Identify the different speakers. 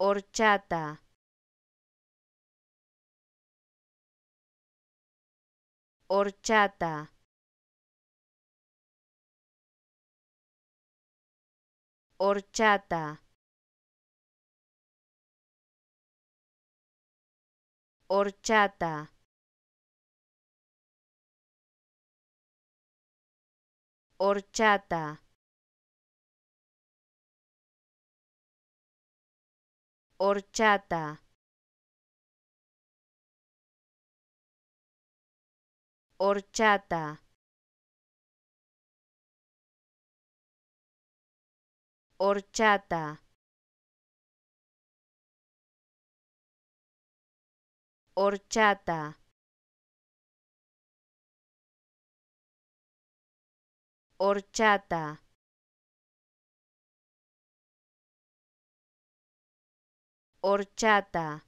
Speaker 1: horchata horchata horchata horchata horchata horchata, horchata, horchata, horchata. horchata horchata